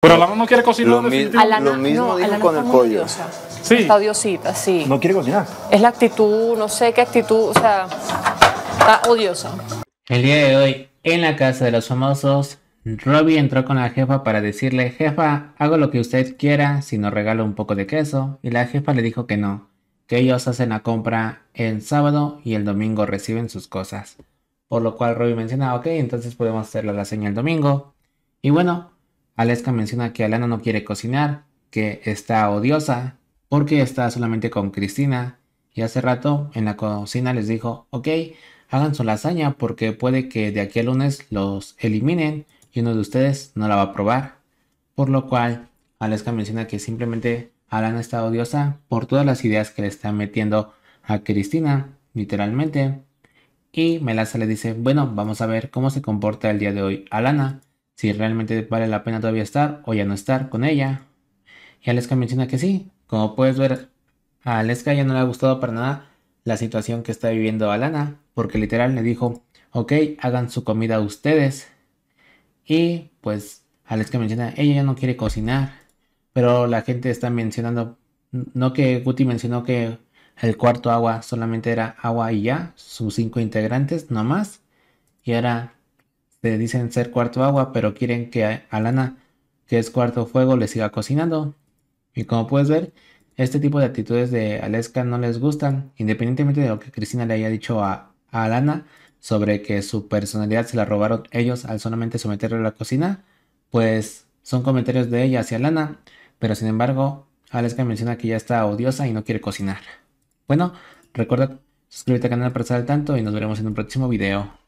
Pero Alana no quiere cocinar. Lo, lo mismo dijo con el pollo. Está odiosita, sí. No quiere cocinar. Es la actitud, no sé qué actitud, o sea, está odiosa. El día de hoy, en la casa de los famosos, Robbie entró con la jefa para decirle, jefa, hago lo que usted quiera si nos regalo un poco de queso. Y la jefa le dijo que no, que ellos hacen la compra el sábado y el domingo reciben sus cosas. Por lo cual Robbie menciona, ok, entonces podemos hacerle la seña el domingo. Y bueno, Aleska menciona que Alana no quiere cocinar, que está odiosa, porque está solamente con Cristina. Y hace rato en la cocina les dijo, ok, hagan su lasaña porque puede que de aquí al lunes los eliminen y uno de ustedes no la va a probar. Por lo cual, Aleska menciona que simplemente Alana está odiosa por todas las ideas que le está metiendo a Cristina, literalmente. Y Melaza le dice, bueno, vamos a ver cómo se comporta el día de hoy Alana si realmente vale la pena todavía estar o ya no estar con ella. Y Aleska menciona que sí. Como puedes ver, a Aleska ya no le ha gustado para nada la situación que está viviendo Alana, porque literal le dijo, ok, hagan su comida ustedes. Y pues Aleska menciona, ella ya no quiere cocinar, pero la gente está mencionando, no que Guti mencionó que el cuarto agua solamente era agua y ya, sus cinco integrantes nomás, y ahora le dicen ser cuarto agua, pero quieren que Alana, que es cuarto fuego, le siga cocinando. Y como puedes ver, este tipo de actitudes de Aleska no les gustan, independientemente de lo que Cristina le haya dicho a, Alana sobre que su personalidad se la robaron ellos al solamente someterla a la cocina, pues son comentarios de ella hacia Alana, pero sin embargo, Aleska menciona que ya está odiosa y no quiere cocinar. Bueno, recuerda suscribirte al canal para estar al tanto y nos veremos en un próximo video.